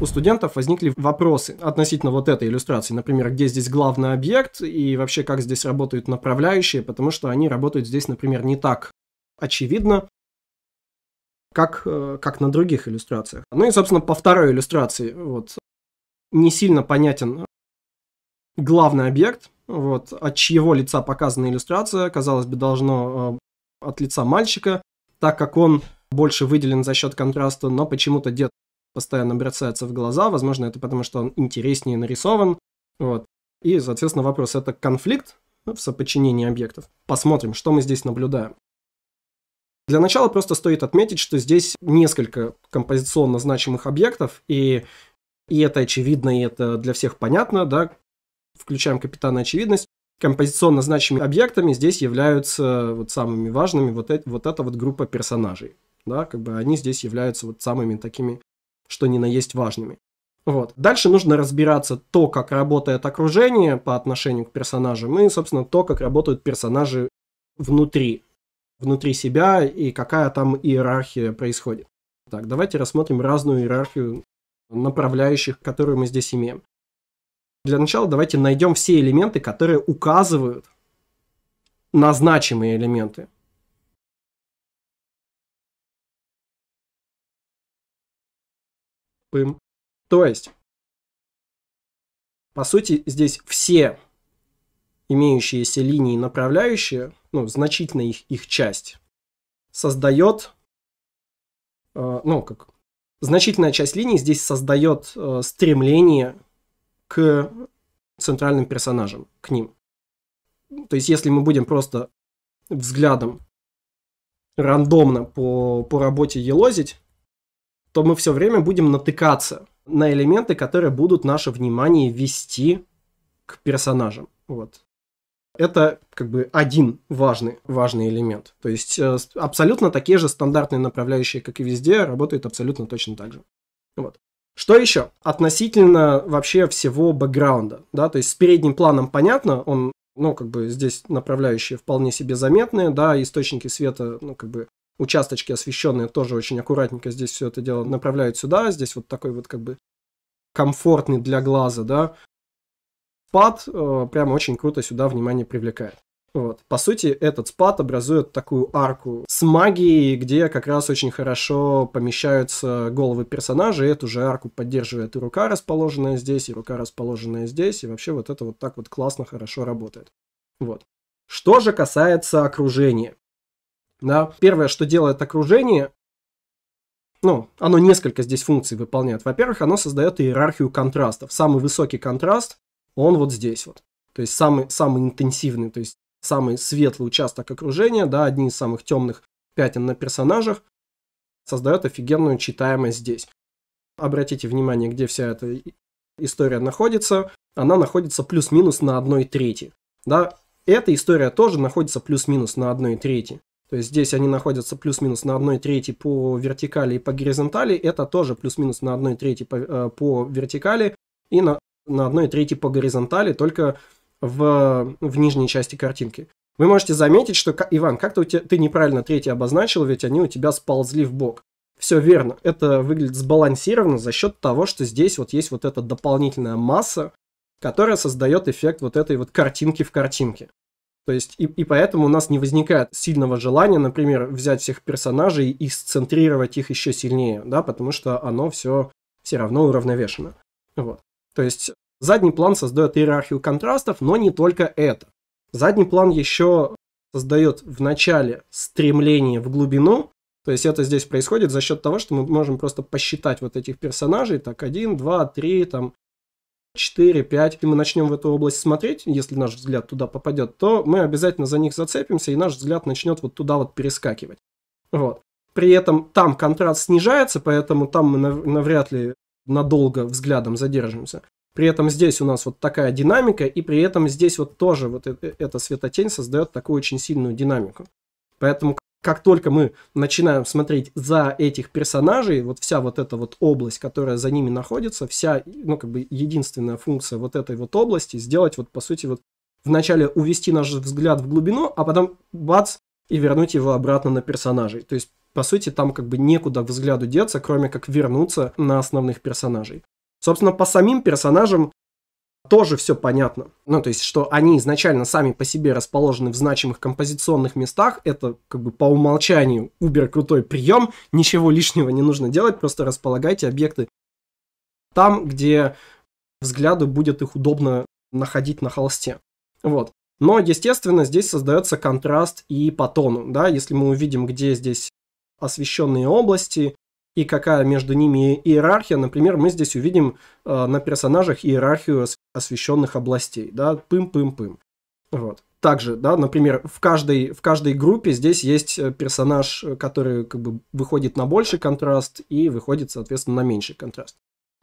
у студентов возникли вопросы относительно вот этой иллюстрации. Например, где здесь главный объект и вообще как здесь работают направляющие, потому что они работают здесь, например, не так очевидно, как, э, как на других иллюстрациях. Ну и, собственно, по второй иллюстрации вот, не сильно понятен главный объект, вот, от чьего лица показана иллюстрация, казалось бы, должно э, от лица мальчика, так как он больше выделен за счет контраста, но почему-то дед постоянно бросается в глаза. Возможно, это потому, что он интереснее нарисован. Вот. И, соответственно, вопрос – это конфликт ну, в сопочинении объектов. Посмотрим, что мы здесь наблюдаем. Для начала просто стоит отметить, что здесь несколько композиционно значимых объектов, и, и это очевидно, и это для всех понятно, да, включаем капитана очевидность. Композиционно значимыми объектами здесь являются вот самыми важными вот, эти, вот эта вот группа персонажей, да, как бы они здесь являются вот самыми такими что ни на есть важными. Вот. Дальше нужно разбираться то, как работает окружение по отношению к персонажам, ну и, собственно, то, как работают персонажи внутри, внутри себя, и какая там иерархия происходит. Так, давайте рассмотрим разную иерархию направляющих, которые мы здесь имеем. Для начала давайте найдем все элементы, которые указывают на значимые элементы Пым. То есть, по сути, здесь все имеющиеся линии направляющие, ну, значительная их, их часть, создает, э, ну, как, значительная часть линий здесь создает э, стремление к центральным персонажам, к ним. То есть, если мы будем просто взглядом рандомно по, по работе елозить, то мы все время будем натыкаться на элементы, которые будут наше внимание вести к персонажам. Вот. Это как бы один важный, важный элемент. То есть э, абсолютно такие же стандартные направляющие, как и везде, работают абсолютно точно так же. Вот. Что еще? Относительно вообще всего бэкграунда, да, то есть с передним планом понятно, он, ну, как бы здесь направляющие вполне себе заметные, да, источники света, ну, как бы участочки освещенные тоже очень аккуратненько здесь все это дело направляют сюда. Здесь вот такой вот как бы комфортный для глаза, да, спад э, прям очень круто сюда внимание привлекает. Вот. По сути, этот спад образует такую арку с магией, где как раз очень хорошо помещаются головы персонажей. Эту же арку поддерживает и рука, расположенная здесь, и рука, расположенная здесь. И вообще вот это вот так вот классно, хорошо работает. Вот. Что же касается окружения. Да? Первое, что делает окружение, ну, оно несколько здесь функций выполняет. Во-первых, оно создает иерархию контрастов. Самый высокий контраст, он вот здесь вот. То есть самый, самый интенсивный, то есть самый светлый участок окружения, да, одни из самых темных пятен на персонажах, создает офигенную читаемость здесь. Обратите внимание, где вся эта история находится. Она находится плюс-минус на одной трети. Да? Эта история тоже находится плюс-минус на одной трети. То есть здесь они находятся плюс-минус на одной трети по вертикали и по горизонтали. Это тоже плюс-минус на одной трети по, э, по вертикали и на, на одной трети по горизонтали, только в, в нижней части картинки. Вы можете заметить, что, Иван, как-то ты неправильно третий обозначил, ведь они у тебя сползли в бок. Все верно, это выглядит сбалансированно за счет того, что здесь вот есть вот эта дополнительная масса, которая создает эффект вот этой вот картинки в картинке. То есть и, и поэтому у нас не возникает сильного желания, например, взять всех персонажей и сцентрировать их еще сильнее, да, потому что оно все все равно уравновешено. Вот. То есть задний план создает иерархию контрастов, но не только это. Задний план еще создает в начале стремление в глубину, то есть это здесь происходит за счет того, что мы можем просто посчитать вот этих персонажей, так, один, два, три, там, 4-5, и мы начнем в эту область смотреть, если наш взгляд туда попадет, то мы обязательно за них зацепимся, и наш взгляд начнет вот туда вот перескакивать. Вот. При этом там контраст снижается, поэтому там мы навряд ли надолго взглядом задержимся. При этом здесь у нас вот такая динамика, и при этом здесь вот тоже вот э, э, эта светотень создает такую очень сильную динамику. Поэтому как только мы начинаем смотреть за этих персонажей, вот вся вот эта вот область, которая за ними находится, вся, ну, как бы единственная функция вот этой вот области сделать вот, по сути, вот вначале увести наш взгляд в глубину, а потом бац, и вернуть его обратно на персонажей. То есть, по сути, там как бы некуда взгляду деться, кроме как вернуться на основных персонажей. Собственно, по самим персонажам тоже все понятно. Ну, то есть, что они изначально сами по себе расположены в значимых композиционных местах, это как бы по умолчанию убер крутой прием, ничего лишнего не нужно делать, просто располагайте объекты там, где взгляду будет их удобно находить на холсте. Вот. Но, естественно, здесь создается контраст и по тону, да, если мы увидим, где здесь освещенные области, и какая между ними иерархия. Например, мы здесь увидим э, на персонажах иерархию освещенных областей. Да? Пым-пым-пым. Вот. Также, да, например, в каждой, в каждой группе здесь есть э, персонаж, э, который как бы выходит на больший контраст и выходит, соответственно, на меньший контраст.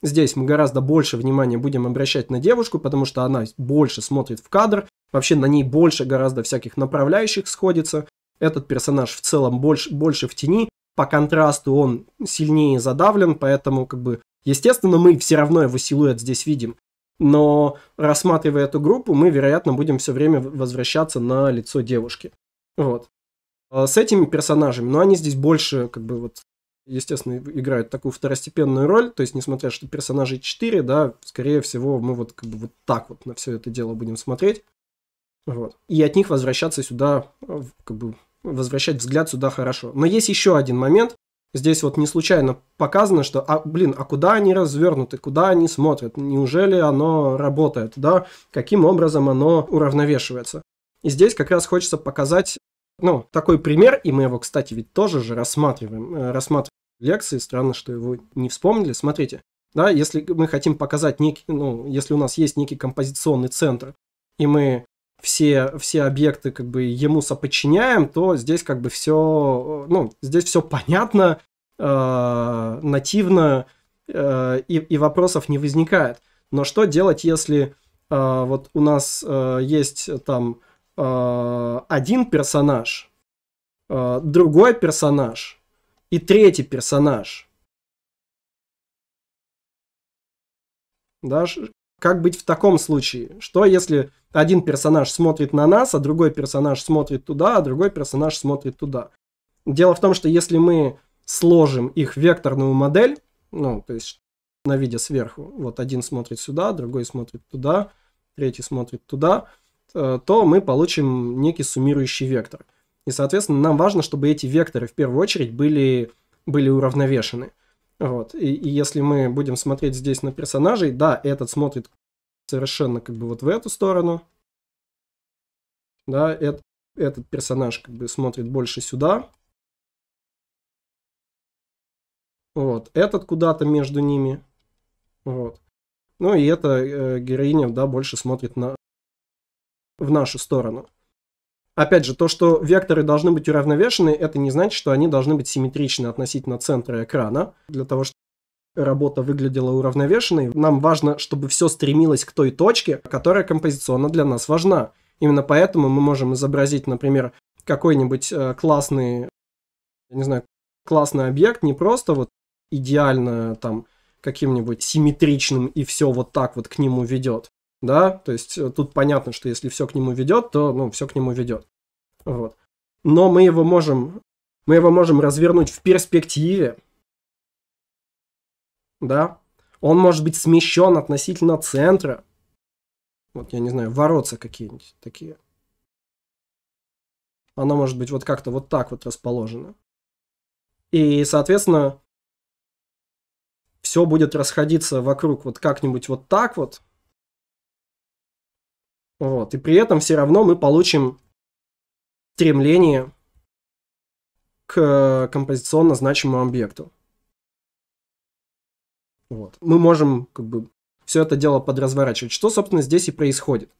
Здесь мы гораздо больше внимания будем обращать на девушку, потому что она больше смотрит в кадр, вообще на ней больше гораздо всяких направляющих сходится. Этот персонаж в целом больше, больше в тени, по контрасту он сильнее задавлен, поэтому как бы, естественно, мы все равно его силуэт здесь видим. Но рассматривая эту группу, мы, вероятно, будем все время возвращаться на лицо девушки. Вот. А с этими персонажами, но ну, они здесь больше, как бы, вот, естественно, играют такую второстепенную роль, то есть, несмотря, что персонажей 4, да, скорее всего, мы вот, как бы, вот так вот на все это дело будем смотреть. Вот. И от них возвращаться сюда, а, как бы, возвращать взгляд сюда хорошо. Но есть еще один момент. Здесь вот не случайно показано, что, а, блин, а куда они развернуты, куда они смотрят, неужели оно работает, да, каким образом оно уравновешивается. И здесь как раз хочется показать, ну, такой пример, и мы его, кстати, ведь тоже же рассматриваем, э, рассматриваем лекции, странно, что его не вспомнили, смотрите. Да, если мы хотим показать некий, ну, если у нас есть некий композиционный центр, и мы все, все объекты как бы ему соподчиняем, то здесь как бы все, э, ну, здесь все понятно, э, нативно, э, и, и вопросов не возникает. Но что делать, если э, вот у нас э, есть там э, один персонаж, э, другой персонаж и третий персонаж? Да, как быть в таком случае? Что если один персонаж смотрит на нас, а другой персонаж смотрит туда, а другой персонаж смотрит туда? Дело в том, что если мы сложим их векторную модель, ну, то есть на виде сверху, вот один смотрит сюда, другой смотрит туда, третий смотрит туда, э, то мы получим некий суммирующий вектор. И, соответственно, нам важно, чтобы эти векторы в первую очередь были, были уравновешены. Вот. И, и если мы будем смотреть здесь на персонажей, да, этот смотрит совершенно как бы вот в эту сторону. Да, этот, этот персонаж как бы смотрит больше сюда. Вот. Этот куда-то между ними. Вот. Ну и эта э, героиня, да, больше смотрит на... в нашу сторону. Опять же, то, что векторы должны быть уравновешены, это не значит, что они должны быть симметричны относительно центра экрана. Для того, чтобы работа выглядела уравновешенной, нам важно, чтобы все стремилось к той точке, которая композиционно для нас важна. Именно поэтому мы можем изобразить, например, какой-нибудь э, классный, я не знаю, классный объект, не просто вот идеально там каким-нибудь симметричным и все вот так вот к нему ведет, да, то есть э, тут понятно, что если все к нему ведет, то, ну, все к нему ведет, вот. Но мы его можем, мы его можем развернуть в перспективе, да, он может быть смещен относительно центра, вот, я не знаю, воротца какие-нибудь такие. Оно может быть вот как-то вот так вот расположено. И, соответственно, все будет расходиться вокруг вот как-нибудь вот так вот, вот. И при этом все равно мы получим стремление к э, композиционно значимому объекту. Вот. Мы можем как бы все это дело подразворачивать. Что, собственно, здесь и происходит.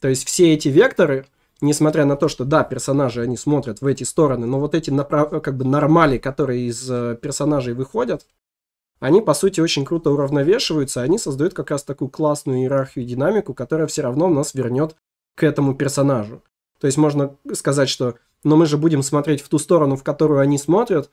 То есть все эти векторы, несмотря на то, что да, персонажи, они смотрят в эти стороны, но вот эти направ... как бы нормали, которые из э, персонажей выходят, они, по сути, очень круто уравновешиваются, они создают как раз такую классную иерархию и динамику, которая все равно нас вернет к этому персонажу. То есть можно сказать, что но «Ну, мы же будем смотреть в ту сторону, в которую они смотрят,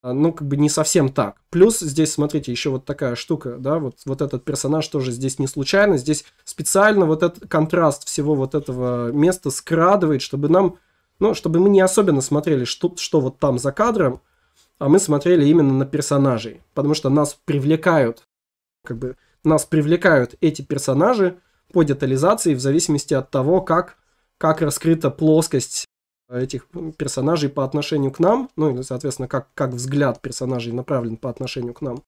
а, ну, как бы не совсем так. Плюс здесь, смотрите, еще вот такая штука, да, вот, вот этот персонаж тоже здесь не случайно, здесь специально вот этот контраст всего вот этого места скрадывает, чтобы нам, ну, чтобы мы не особенно смотрели, что, что вот там за кадром, а мы смотрели именно на персонажей, потому что нас привлекают, как бы нас привлекают эти персонажи по детализации в зависимости от того, как, как раскрыта плоскость этих персонажей по отношению к нам, ну или, соответственно, как, как взгляд персонажей направлен по отношению к нам.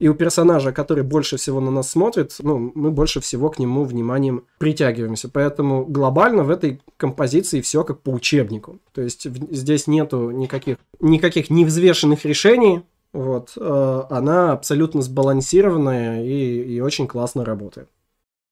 И у персонажа, который больше всего на нас смотрит, ну, мы больше всего к нему вниманием притягиваемся. Поэтому глобально в этой композиции все как по учебнику. То есть здесь нету никаких, никаких невзвешенных решений, вот, э, она абсолютно сбалансированная и, и очень классно работает.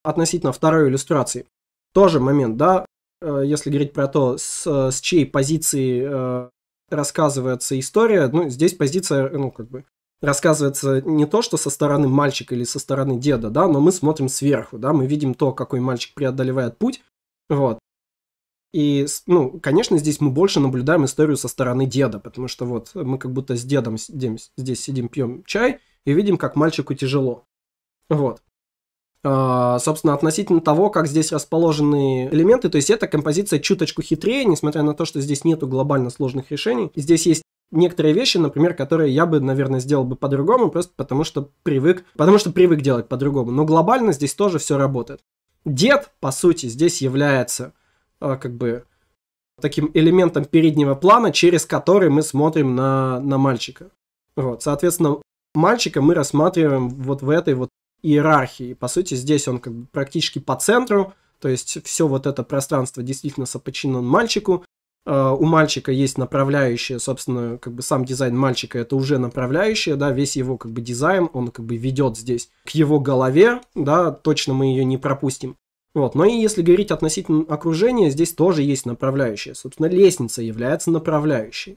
Относительно второй иллюстрации. Тоже момент, да, э, если говорить про то, с, с чьей позиции э, рассказывается история, ну, здесь позиция, ну, как бы, рассказывается не то, что со стороны мальчика или со стороны деда, да, но мы смотрим сверху, да, мы видим то, какой мальчик преодолевает путь, вот. И, ну, конечно, здесь мы больше наблюдаем историю со стороны деда, потому что вот мы как будто с дедом сидим, здесь сидим, пьем чай и видим, как мальчику тяжело. Вот. А, собственно, относительно того, как здесь расположены элементы, то есть эта композиция чуточку хитрее, несмотря на то, что здесь нету глобально сложных решений. Здесь есть некоторые вещи, например, которые я бы, наверное, сделал бы по-другому, просто потому что привык, потому что привык делать по-другому. Но глобально здесь тоже все работает. Дед, по сути, здесь является э, как бы таким элементом переднего плана, через который мы смотрим на, на мальчика. Вот, соответственно, мальчика мы рассматриваем вот в этой вот иерархии. По сути, здесь он как бы практически по центру, то есть все вот это пространство действительно сопочинено мальчику, а, у мальчика есть направляющая, собственно, как бы сам дизайн мальчика это уже направляющая, да, весь его как бы дизайн, он как бы ведет здесь к его голове, да, точно мы ее не пропустим. Вот, но и если говорить относительно окружения, здесь тоже есть направляющая. Собственно, лестница является направляющей.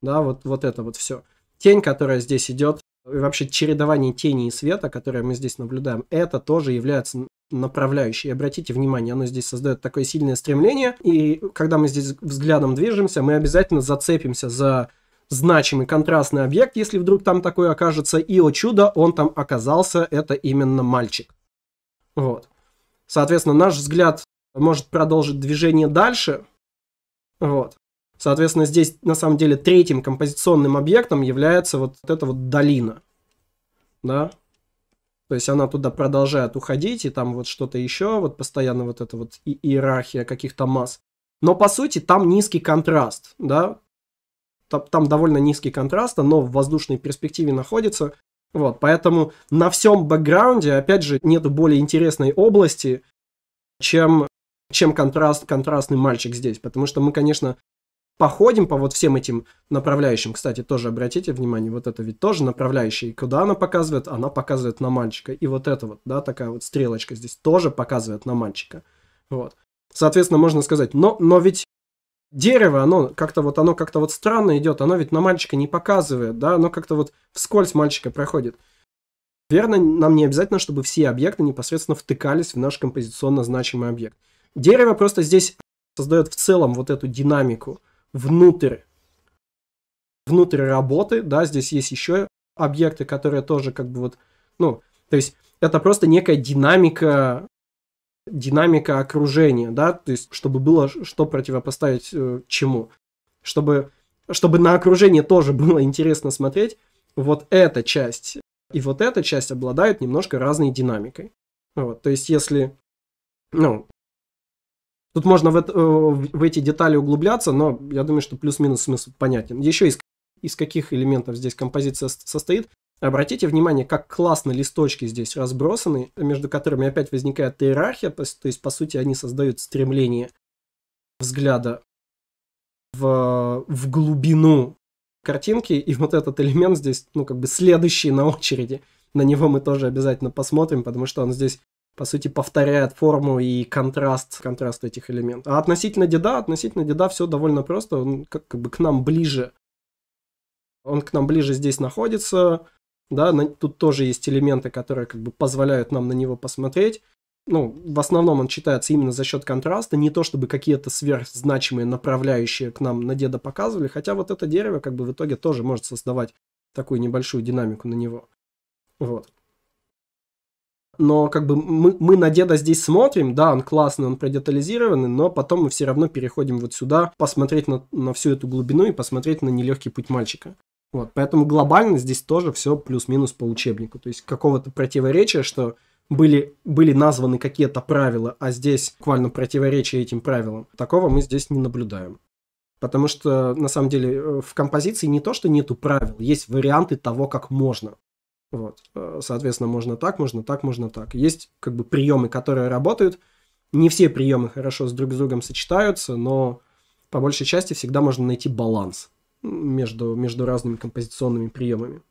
Да, вот, вот это вот все. Тень, которая здесь идет, и вообще чередование тени и света, которое мы здесь наблюдаем, это тоже является направляющей. Обратите внимание, оно здесь создает такое сильное стремление, и когда мы здесь взглядом движемся, мы обязательно зацепимся за значимый контрастный объект, если вдруг там такой окажется, и, о чудо, он там оказался, это именно мальчик. Вот. Соответственно, наш взгляд может продолжить движение дальше. Вот. Соответственно, здесь на самом деле третьим композиционным объектом является вот эта вот долина. Да? То есть она туда продолжает уходить, и там вот что-то еще, вот постоянно вот эта вот и- иерархия каких-то масс. Но по сути там низкий контраст, да, там, довольно низкий контраст, оно в воздушной перспективе находится, вот, поэтому на всем бэкграунде, опять же, нет более интересной области, чем, чем контраст, контрастный мальчик здесь, потому что мы, конечно, походим по вот всем этим направляющим. Кстати, тоже обратите внимание, вот это ведь тоже направляющая. И куда она показывает? Она показывает на мальчика. И вот это вот, да, такая вот стрелочка здесь тоже показывает на мальчика. Вот. Соответственно, можно сказать, но, но ведь дерево, оно как-то вот, оно как-то вот странно идет, оно ведь на мальчика не показывает, да, оно как-то вот вскользь мальчика проходит. Верно, нам не обязательно, чтобы все объекты непосредственно втыкались в наш композиционно значимый объект. Дерево просто здесь создает в целом вот эту динамику – внутрь, внутрь работы, да, здесь есть еще объекты, которые тоже как бы вот, ну, то есть это просто некая динамика, динамика окружения, да, то есть чтобы было что противопоставить э, чему, чтобы, чтобы на окружение тоже было интересно смотреть, вот эта часть и вот эта часть обладают немножко разной динамикой. Вот, то есть если, ну, Тут можно в, это, э, в эти детали углубляться, но я думаю, что плюс-минус смысл понятен. Еще из, из каких элементов здесь композиция состоит. Обратите внимание, как классно листочки здесь разбросаны, между которыми опять возникает иерархия, то есть, по сути они создают стремление взгляда в, в глубину картинки, и вот этот элемент здесь, ну, как бы следующий на очереди. На него мы тоже обязательно посмотрим, потому что он здесь по сути, повторяет форму и контраст, контраст этих элементов. А относительно деда, относительно деда все довольно просто, он как, как бы к нам ближе. Он к нам ближе здесь находится, да, на, тут тоже есть элементы, которые как бы позволяют нам на него посмотреть. Ну, в основном он читается именно за счет контраста, не то чтобы какие-то сверхзначимые направляющие к нам на деда показывали, хотя вот это дерево как бы в итоге тоже может создавать такую небольшую динамику на него. Вот но как бы мы, мы на деда здесь смотрим, да, он классный, он продетализированный, но потом мы все равно переходим вот сюда, посмотреть на, на всю эту глубину и посмотреть на нелегкий путь мальчика. Вот, поэтому глобально здесь тоже все плюс-минус по учебнику. То есть какого-то противоречия, что были, были названы какие-то правила, а здесь буквально противоречие этим правилам, такого мы здесь не наблюдаем. Потому что, на самом деле, э, в композиции не то, что нету правил, есть варианты того, как можно. Вот. Э, соответственно, можно так, можно так, можно так. Есть как бы приемы, которые работают. Не все приемы хорошо с друг с другом сочетаются, но по большей части всегда можно найти баланс между, между разными композиционными приемами.